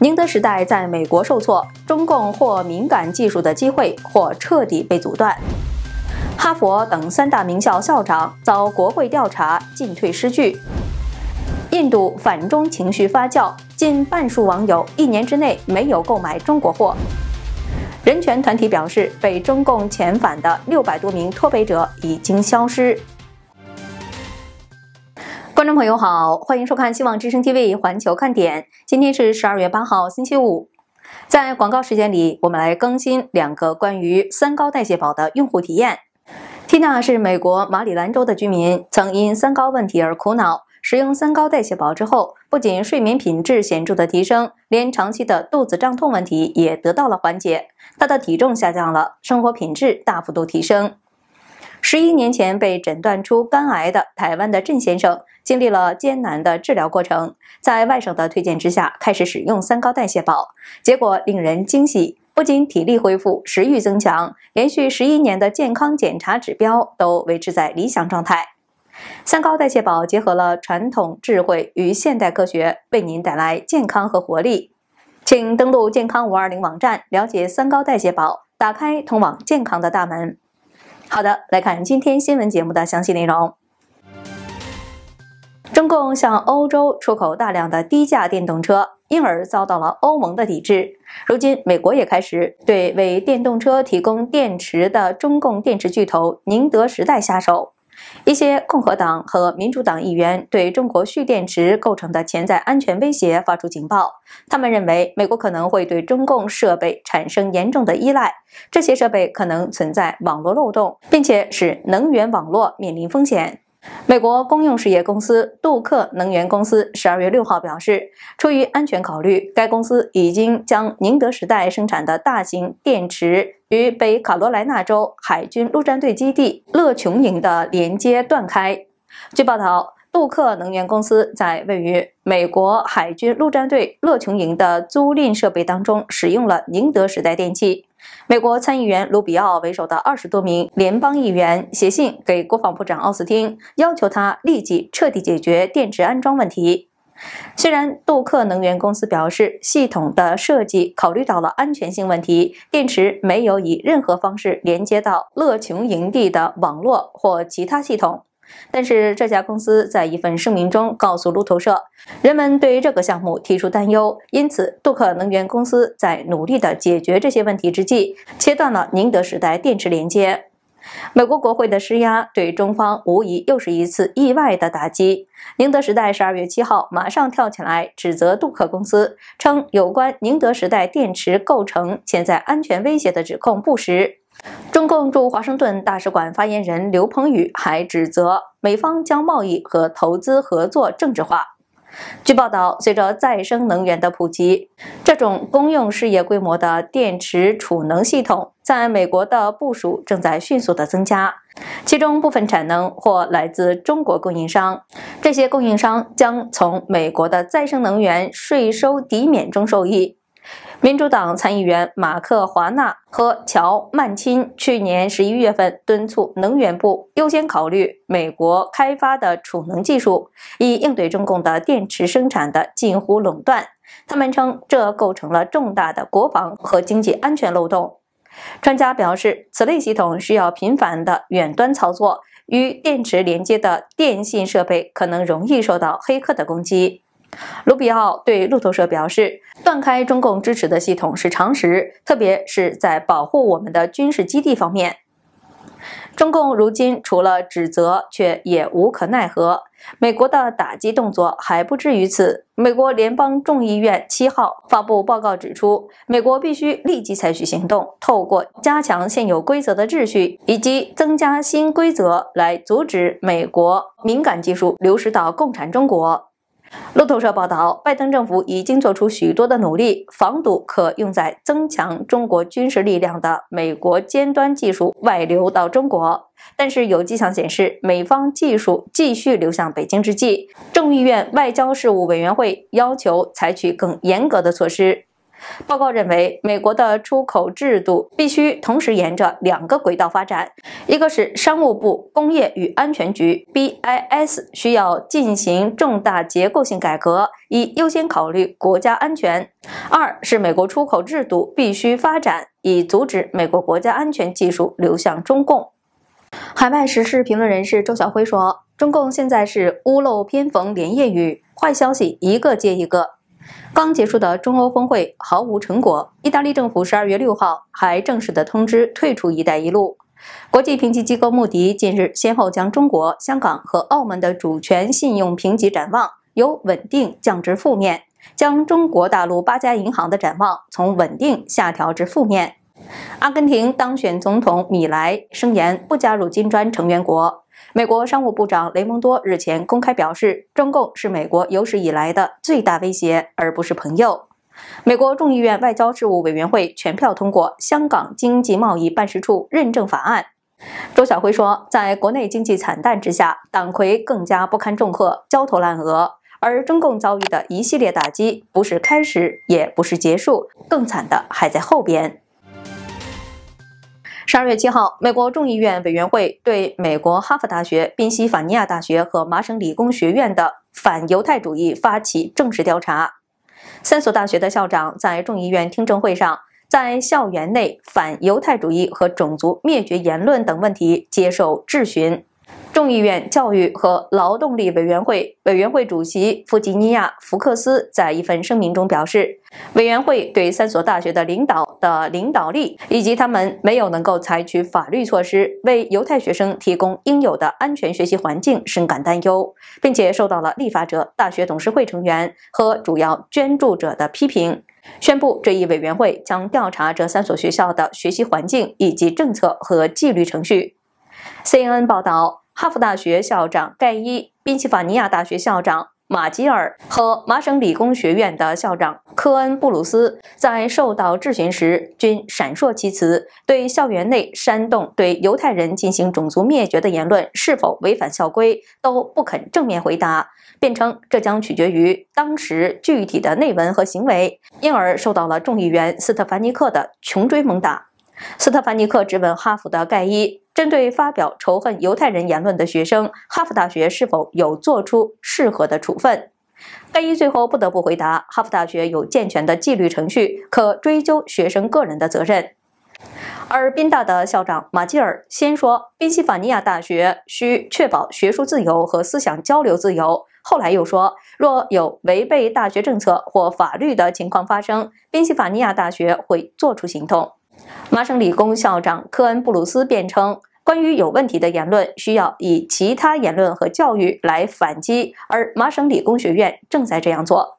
宁德时代在美国受挫，中共或敏感技术的机会或彻底被阻断。哈佛等三大名校校长遭国会调查，进退失据。印度反中情绪发酵，近半数网友一年之内没有购买中国货。人权团体表示，被中共遣返的六百多名脱北者已经消失。观众朋友好，欢迎收看《希望之声 TV 环球看点》。今天是十二月八号，星期五。在广告时间里，我们来更新两个关于三高代谢宝的用户体验。n 娜是美国马里兰州的居民，曾因三高问题而苦恼。使用三高代谢宝之后，不仅睡眠品质显著的提升，连长期的肚子胀痛问题也得到了缓解。她的体重下降了，生活品质大幅度提升。十一年前被诊断出肝癌的台湾的郑先生，经历了艰难的治疗过程，在外省的推荐之下，开始使用三高代谢宝，结果令人惊喜，不仅体力恢复，食欲增强，连续十一年的健康检查指标都维持在理想状态。三高代谢宝结合了传统智慧与现代科学，为您带来健康和活力。请登录健康五二零网站了解三高代谢宝，打开通往健康的大门。好的，来看今天新闻节目的详细内容。中共向欧洲出口大量的低价电动车，因而遭到了欧盟的抵制。如今，美国也开始对为电动车提供电池的中共电池巨头宁德时代下手。一些共和党和民主党议员对中国蓄电池构成的潜在安全威胁发出警报。他们认为，美国可能会对中共设备产生严重的依赖，这些设备可能存在网络漏洞，并且使能源网络面临风险。美国公用事业公司杜克能源公司十二月六号表示，出于安全考虑，该公司已经将宁德时代生产的大型电池。与北卡罗来纳州海军陆战队基地乐琼营的连接断开。据报道，杜克能源公司在位于美国海军陆战队乐琼营的租赁设备当中使用了宁德时代电器。美国参议员卢比奥为首的二十多名联邦议员写信给国防部长奥斯汀，要求他立即彻底解决电池安装问题。虽然杜克能源公司表示，系统的设计考虑到了安全性问题，电池没有以任何方式连接到乐琼营地的网络或其他系统，但是这家公司在一份声明中告诉路透社，人们对这个项目提出担忧，因此杜克能源公司在努力地解决这些问题之际，切断了宁德时代电池连接。美国国会的施压对中方无疑又是一次意外的打击。宁德时代十二月七号马上跳起来指责杜克公司，称有关宁德时代电池构成潜在安全威胁的指控不实。中共驻华盛顿大使馆发言人刘鹏宇还指责美方将贸易和投资合作政治化。据报道，随着再生能源的普及，这种公用事业规模的电池储能系统在美国的部署正在迅速地增加。其中部分产能或来自中国供应商，这些供应商将从美国的再生能源税收抵免中受益。民主党参议员马克·华纳和乔·曼钦去年十一月份敦促能源部优先考虑美国开发的储能技术，以应对中共的电池生产的近乎垄断。他们称，这构成了重大的国防和经济安全漏洞。专家表示，此类系统需要频繁的远端操作，与电池连接的电信设备可能容易受到黑客的攻击。卢比奥对路透社表示：“断开中共支持的系统是常识，特别是在保护我们的军事基地方面。中共如今除了指责，却也无可奈何。美国的打击动作还不至于此。美国联邦众议院7号发布报告指出，美国必须立即采取行动，透过加强现有规则的秩序以及增加新规则来阻止美国敏感技术流失到共产中国。”路透社报道，拜登政府已经做出许多的努力，防堵可用在增强中国军事力量的美国尖端技术外流到中国。但是有迹象显示，美方技术继续流向北京之际，众议院外交事务委员会要求采取更严格的措施。报告认为，美国的出口制度必须同时沿着两个轨道发展：一个是商务部工业与安全局 （BIS） 需要进行重大结构性改革，以优先考虑国家安全；二是美国出口制度必须发展，以阻止美国国家安全技术流向中共。海外时事评论人士周晓辉说：“中共现在是屋漏偏逢连夜雨，坏消息一个接一个。”刚结束的中欧峰会毫无成果。意大利政府十二月六号还正式的通知退出“一带一路”。国际评级机构穆迪近日先后将中国香港和澳门的主权信用评级展望由稳定降至负面，将中国大陆八家银行的展望从稳定下调至负面。阿根廷当选总统米莱声言不加入金砖成员国。美国商务部长雷蒙多日前公开表示，中共是美国有史以来的最大威胁，而不是朋友。美国众议院外交事务委员会全票通过《香港经济贸易办事处认证法案》。周晓辉说，在国内经济惨淡之下，党魁更加不堪重荷，焦头烂额。而中共遭遇的一系列打击，不是开始，也不是结束，更惨的还在后边。十二月七号，美国众议院委员会对美国哈佛大学、宾夕法尼亚大学和麻省理工学院的反犹太主义发起正式调查。三所大学的校长在众议院听证会上，在校园内反犹太主义和种族灭绝言论等问题接受质询。众议院教育和劳动力委员会委员会主席弗吉尼亚·福克斯在一份声明中表示，委员会对三所大学的领导的领导力以及他们没有能够采取法律措施为犹太学生提供应有的安全学习环境深感担忧，并且受到了立法者、大学董事会成员和主要捐助者的批评。宣布这一委员会将调查这三所学校的学习环境以及政策和纪律程序。CNN 报道，哈佛大学校长盖伊、宾夕法尼亚大学校长马吉尔和麻省理工学院的校长科恩布鲁斯在受到质询时均闪烁其词，对校园内煽动对犹太人进行种族灭绝的言论是否违反校规都不肯正面回答，辩称这将取决于当时具体的内文和行为，因而受到了众议员斯特凡尼克的穷追猛打。斯特凡尼克质问哈佛的盖伊。针对发表仇恨犹太人言论的学生，哈佛大学是否有做出适合的处分？盖伊最后不得不回答：哈佛大学有健全的纪律程序，可追究学生个人的责任。而宾大的校长马基尔先说宾夕法尼亚大学需确保学术自由和思想交流自由，后来又说若有违背大学政策或法律的情况发生，宾夕法尼亚大学会做出行动。麻省理工校长科恩布鲁斯辩称，关于有问题的言论需要以其他言论和教育来反击，而麻省理工学院正在这样做。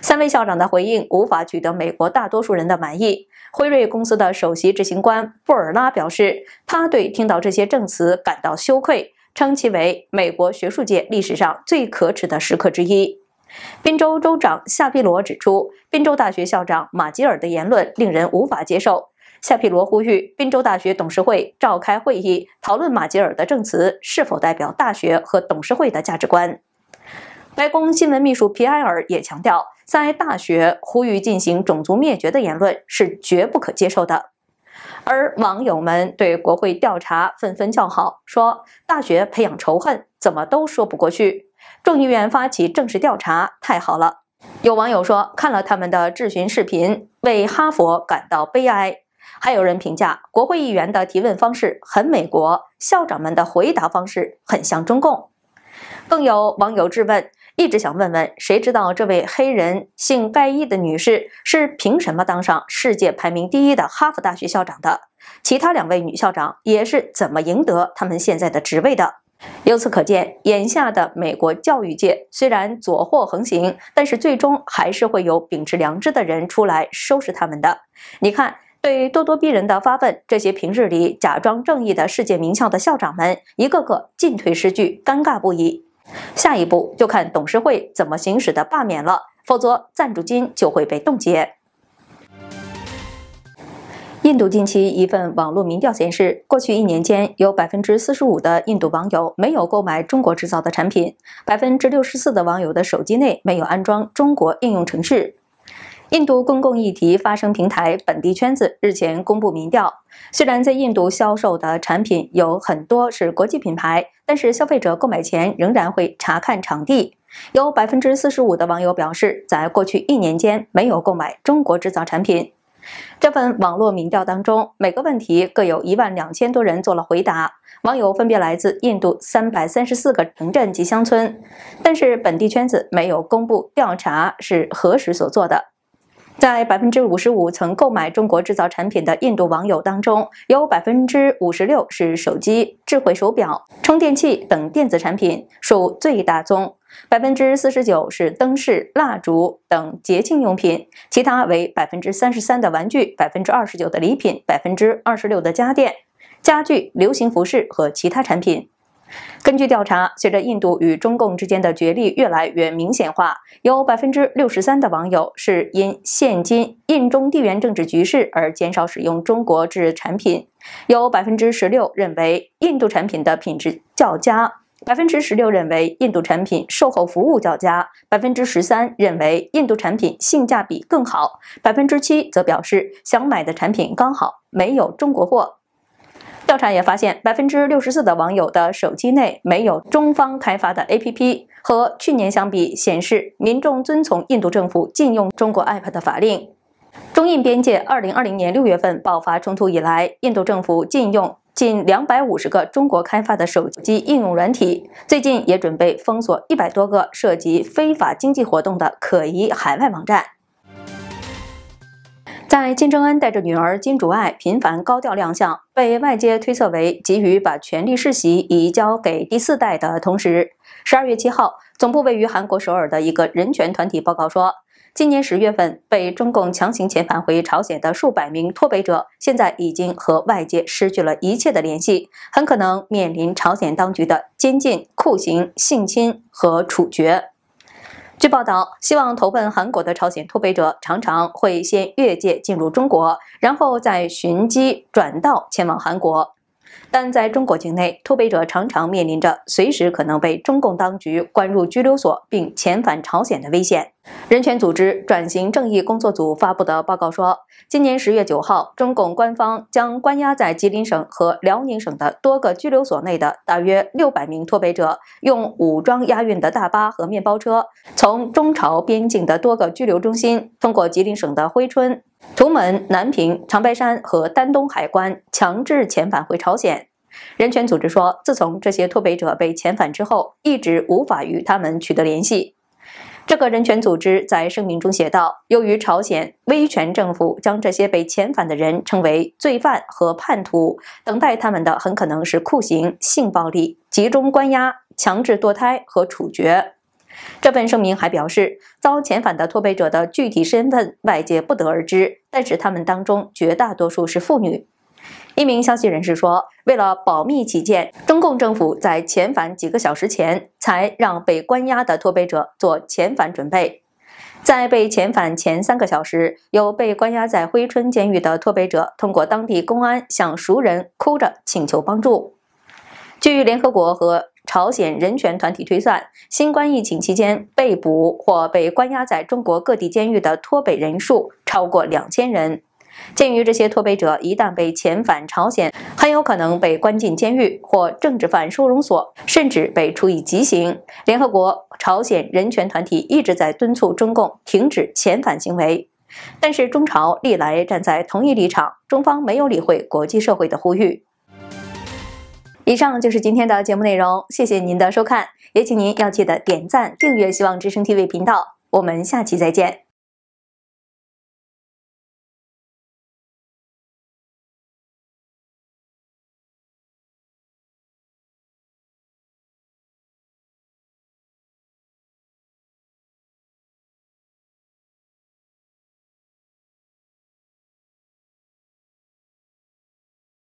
三位校长的回应无法取得美国大多数人的满意。辉瑞公司的首席执行官布尔拉表示，他对听到这些证词感到羞愧，称其为美国学术界历史上最可耻的时刻之一。宾州州长夏皮罗指出，宾州大学校长马吉尔的言论令人无法接受。夏皮罗呼吁宾州大学董事会召开会议，讨论马吉尔的证词是否代表大学和董事会的价值观。白宫新闻秘书皮埃尔也强调，在大学呼吁进行种族灭绝的言论是绝不可接受的。而网友们对国会调查纷纷叫好，说大学培养仇恨怎么都说不过去。众议院发起正式调查太好了。有网友说，看了他们的质询视频，为哈佛感到悲哀。还有人评价国会议员的提问方式很美国，校长们的回答方式很像中共。更有网友质问，一直想问问，谁知道这位黑人姓盖伊的女士是凭什么当上世界排名第一的哈佛大学校长的？其他两位女校长也是怎么赢得他们现在的职位的？由此可见，眼下的美国教育界虽然左祸横行，但是最终还是会有秉持良知的人出来收拾他们的。你看。对于咄咄逼人的发问，这些平日里假装正义的世界名校的校长们，一个个进退失据，尴尬不已。下一步就看董事会怎么行使的罢免了，否则赞助金就会被冻结。印度近期一份网络民调显示，过去一年间，有百分之四十五的印度网友没有购买中国制造的产品，百分之六十四的网友的手机内没有安装中国应用程式。印度公共议题发声平台本地圈子日前公布民调，虽然在印度销售的产品有很多是国际品牌，但是消费者购买前仍然会查看场地。有百分之四十五的网友表示，在过去一年间没有购买中国制造产品。这份网络民调当中，每个问题各有一万两千多人做了回答，网友分别来自印度三百三十四个城镇及乡村，但是本地圈子没有公布调查是何时所做的。在百分之五十五曾购买中国制造产品的印度网友当中，有百分之五十六是手机、智慧手表、充电器等电子产品属最大宗，百分之四十九是灯饰、蜡烛等节庆用品，其他为百分之三十三的玩具、百分之二十九的礼品、百分之二十六的家电、家具、流行服饰和其他产品。根据调查，随着印度与中共之间的角力越来越明显化，有百分之六十三的网友是因现今印中地缘政治局势而减少使用中国制产品。有百分之十六认为印度产品的品质较佳，百分之十六认为印度产品售后服务较佳，百分之十三认为印度产品性价比更好，百分之七则表示想买的产品刚好没有中国货。调查也发现，百分之六十四的网友的手机内没有中方开发的 APP。和去年相比，显示民众遵从印度政府禁用中国 APP 的法令。中印边界二零二零年六月份爆发冲突以来，印度政府禁用近两百五十个中国开发的手机应用软体，最近也准备封锁一百多个涉及非法经济活动的可疑海外网站。在金正恩带着女儿金主爱频繁高调亮相，被外界推测为急于把权力世袭移交给第四代的同时，十二月七号，总部位于韩国首尔的一个人权团体报告说，今年十月份被中共强行遣返回朝鲜的数百名脱北者，现在已经和外界失去了一切的联系，很可能面临朝鲜当局的监禁、酷刑、性侵和处决。据报道，希望投奔韩国的朝鲜脱北者常常会先越界进入中国，然后再寻机转道前往韩国。但在中国境内，脱北者常常面临着随时可能被中共当局关入拘留所并遣返朝鲜的危险。人权组织转型正义工作组发布的报告说，今年十月九号，中共官方将关押在吉林省和辽宁省的多个拘留所内的大约六百名脱北者，用武装押运的大巴和面包车，从中朝边境的多个拘留中心，通过吉林省的珲春、图们、南平、长白山和丹东海关，强制遣返回朝鲜。人权组织说，自从这些脱北者被遣返之后，一直无法与他们取得联系。这个人权组织在声明中写道：“由于朝鲜威权政府将这些被遣返的人称为罪犯和叛徒，等待他们的很可能是酷刑、性暴力、集中关押、强制堕胎和处决。”这份声明还表示，遭遣返的脱北者的具体身份外界不得而知，但是他们当中绝大多数是妇女。一名消息人士说，为了保密起见，中共政府在遣返几个小时前才让被关押的脱北者做遣返准备。在被遣返前三个小时，有被关押在珲春监狱的脱北者通过当地公安向熟人哭着请求帮助。据联合国和朝鲜人权团体推算，新冠疫情期间被捕或被关押在中国各地监狱的脱北人数超过两千人。鉴于这些脱北者一旦被遣返朝鲜，很有可能被关进监狱或政治犯收容所，甚至被处以极刑。联合国朝鲜人权团体一直在敦促中共停止遣返行为，但是中朝历来站在同一立场，中方没有理会国际社会的呼吁。以上就是今天的节目内容，谢谢您的收看，也请您要记得点赞、订阅希望之声 TV 频道。我们下期再见。